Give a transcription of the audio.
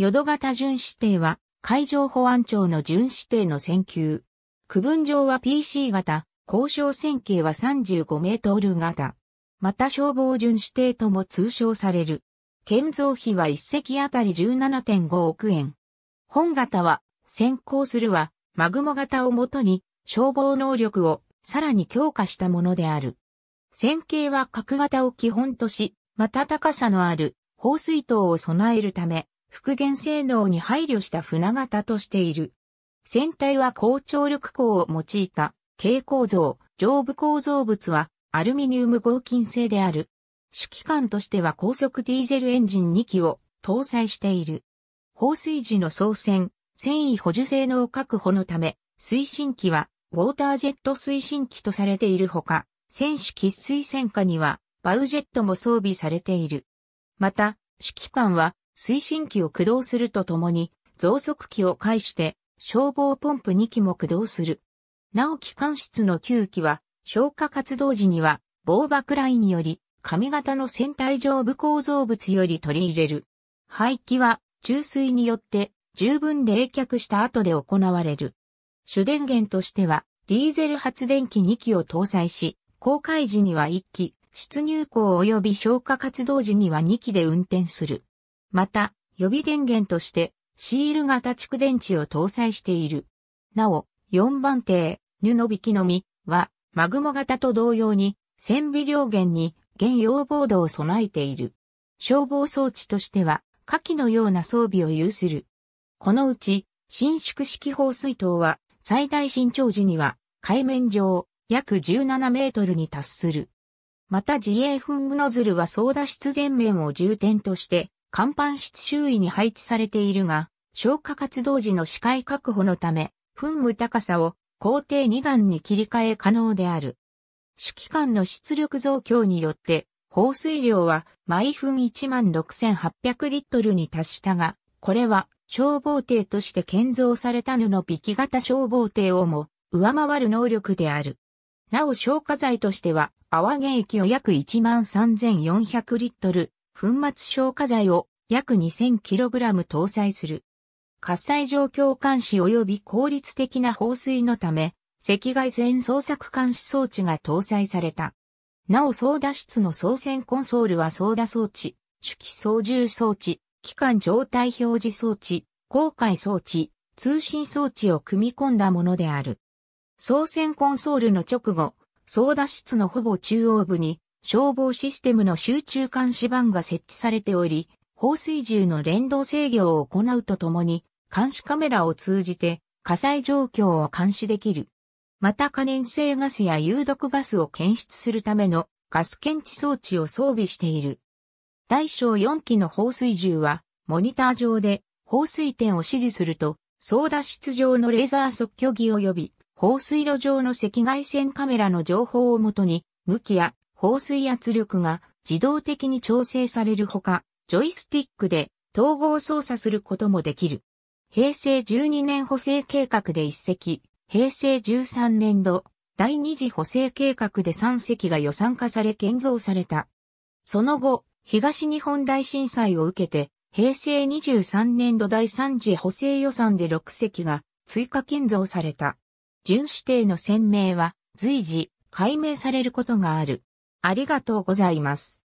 淀型巡視艇は海上保安庁の巡視艇の選球。区分上は PC 型、交渉線形は35メートル型。また消防巡視艇とも通称される。建造費は1隻あたり17.5億円。本型は、先行するは、マグモ型をもとに、消防能力をさらに強化したものである。線形は角型を基本とし、また高さのある放水塔を備えるため、復元性能に配慮した船型としている。船体は高張力鋼を用いた軽構造、上部構造物はアルミニウム合金製である。主機関としては高速ディーゼルエンジン2機を搭載している。放水時の操船、繊維補助性能確保のため、推進機はウォータージェット推進機とされているほか、船士喫水戦下にはバウジェットも装備されている。また、指揮官は推進機を駆動するとともに、増速機を介して消防ポンプ2機も駆動する。なお機関室の9機は、消火活動時には、防爆雷により、髪型の船体上部構造物より取り入れる。排気は、注水によって十分冷却した後で行われる。主電源としては、ディーゼル発電機2機を搭載し、公開時には1機、出入港及び消火活動時には2機で運転する。また、予備電源として、シール型蓄電池を搭載している。なお、4番艇、ヌノビキのみは、マグモ型と同様に、線尾両源に、原用ボードを備えている。消防装置としては、下記のような装備を有する。このうち、伸縮式放水筒は、最大伸長時には、海面上、約17メートルに達する。また自衛噴霧ノズルは操舵室前面を重点として、甲板室周囲に配置されているが、消火活動時の視界確保のため、噴霧高さを工程2段に切り替え可能である。主機関の出力増強によって、放水量は毎分16,800リットルに達したが、これは消防艇として建造された布引き型消防艇をも上回る能力である。なお消火剤としては泡原液を約13,400リットル、粉末消火剤を約 2000kg 搭載する。火災状況監視及び効率的な放水のため、赤外線捜索監視装置が搭載された。なお操舵室の操船コンソールは操舵装置、手記操縦装置、機関状態表示装置、航海装置、通信装置を組み込んだものである。操船コンソールの直後、操舵室のほぼ中央部に消防システムの集中監視板が設置されており、放水銃の連動制御を行うとともに、監視カメラを通じて火災状況を監視できる。また可燃性ガスや有毒ガスを検出するためのガス検知装置を装備している。大小4機の放水銃は、モニター上で放水点を指示すると、操舵室上のレーザー即距儀及び、放水路上の赤外線カメラの情報をもとに、向きや放水圧力が自動的に調整されるほか、ジョイスティックで統合操作することもできる。平成12年補正計画で1隻、平成13年度第2次補正計画で3隻が予算化され建造された。その後、東日本大震災を受けて、平成23年度第3次補正予算で6隻が追加建造された。巡視艇の船名は随時解明されることがある。ありがとうございます。